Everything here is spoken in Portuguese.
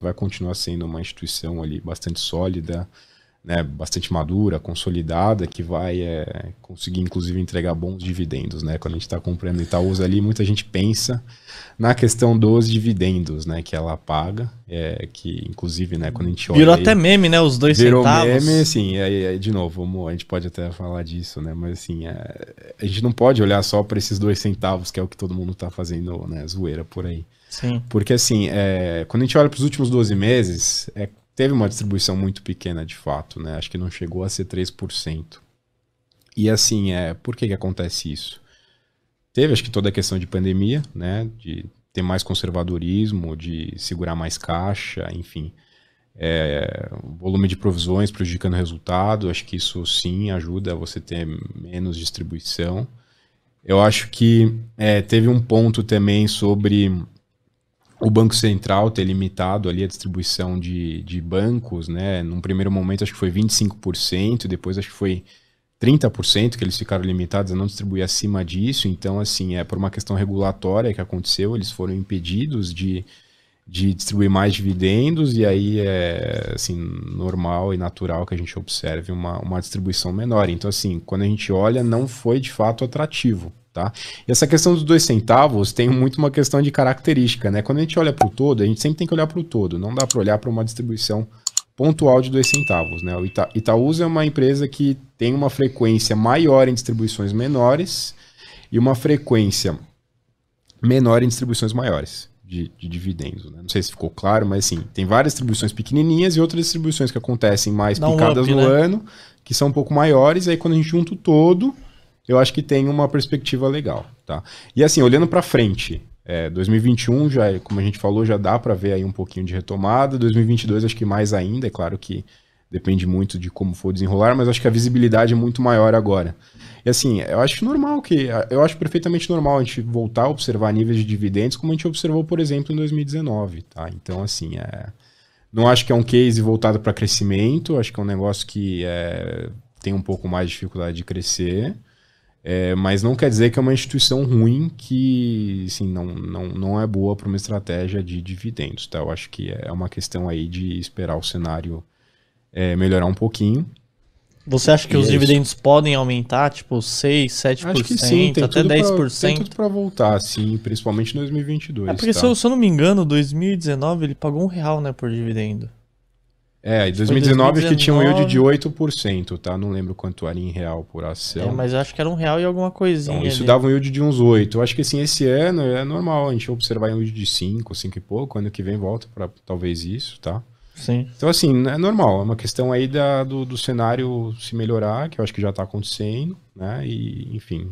Vai continuar sendo uma instituição ali bastante sólida, né, bastante madura, consolidada, que vai é, conseguir, inclusive, entregar bons dividendos. Né? Quando a gente está comprando Itaúsa ali, muita gente pensa na questão dos dividendos né, que ela paga, é, que, inclusive, né, quando a gente olha... Virou aí, até meme, né? Os dois virou centavos. Virou meme, sim aí, é, de novo, a gente pode até falar disso, né? mas assim, é, a gente não pode olhar só para esses dois centavos, que é o que todo mundo está fazendo né, zoeira por aí. Sim. Porque assim, é, quando a gente olha para os últimos 12 meses, é teve uma distribuição muito pequena de fato, né? Acho que não chegou a ser 3%. E assim, é, por que, que acontece isso? Teve, acho que toda a questão de pandemia, né? De ter mais conservadorismo, de segurar mais caixa, enfim. É, volume de provisões prejudicando o resultado, acho que isso sim ajuda você ter menos distribuição. Eu acho que é, teve um ponto também sobre o Banco Central ter limitado ali a distribuição de, de bancos, né? Num primeiro momento acho que foi 25%, depois acho que foi 30% que eles ficaram limitados a não distribuir acima disso. Então, assim, é por uma questão regulatória que aconteceu, eles foram impedidos de, de distribuir mais dividendos, e aí é assim, normal e natural que a gente observe uma, uma distribuição menor. Então, assim, quando a gente olha, não foi de fato atrativo Tá? E essa questão dos dois centavos tem muito uma questão de característica, né? Quando a gente olha para o todo, a gente sempre tem que olhar para o todo, não dá para olhar para uma distribuição pontual de dois centavos, né? O Ita Itaúsa é uma empresa que tem uma frequência maior em distribuições menores e uma frequência menor em distribuições maiores de, de dividendos. Né? Não sei se ficou claro, mas assim, tem várias distribuições pequenininhas e outras distribuições que acontecem mais Dá picadas um up, no né? ano, que são um pouco maiores, aí quando a gente junta o todo, eu acho que tem uma perspectiva legal, tá? E assim, olhando para frente, é, 2021 já, é, como a gente falou, já dá para ver aí um pouquinho de retomada. 2022 acho que mais ainda, é claro que depende muito de como for desenrolar, mas acho que a visibilidade é muito maior agora. E assim, eu acho normal que, eu acho perfeitamente normal a gente voltar a observar níveis de dividendos como a gente observou, por exemplo, em 2019, tá? Então assim, é, não acho que é um case voltado para crescimento, acho que é um negócio que é, tem um pouco mais de dificuldade de crescer. É, mas não quer dizer que é uma instituição ruim que assim, não, não, não é boa para uma estratégia de dividendos. Tá? Eu acho que é, é uma questão aí de esperar o cenário é, melhorar um pouquinho. Você acha que e os é dividendos isso. podem aumentar, tipo 6, 7%, acho que sim, tem até 10%? Pra, tem tudo para voltar, sim, principalmente em 2022. É porque, tá? se, eu, se eu não me engano, 2019 ele pagou um real né, por dividendo. É, em 2019 acho que tinha um yield de 8%, tá? Não lembro quanto era em real por ação. É, mas eu acho que era um real e alguma coisinha. Então, isso ali. dava um yield de uns 8%. Eu acho que assim, esse ano é normal a gente observar um yield de 5, 5 e pouco. Ano que vem volta para talvez isso, tá? Sim. Então, assim, é normal. É uma questão aí da, do, do cenário se melhorar, que eu acho que já está acontecendo, né? E, enfim,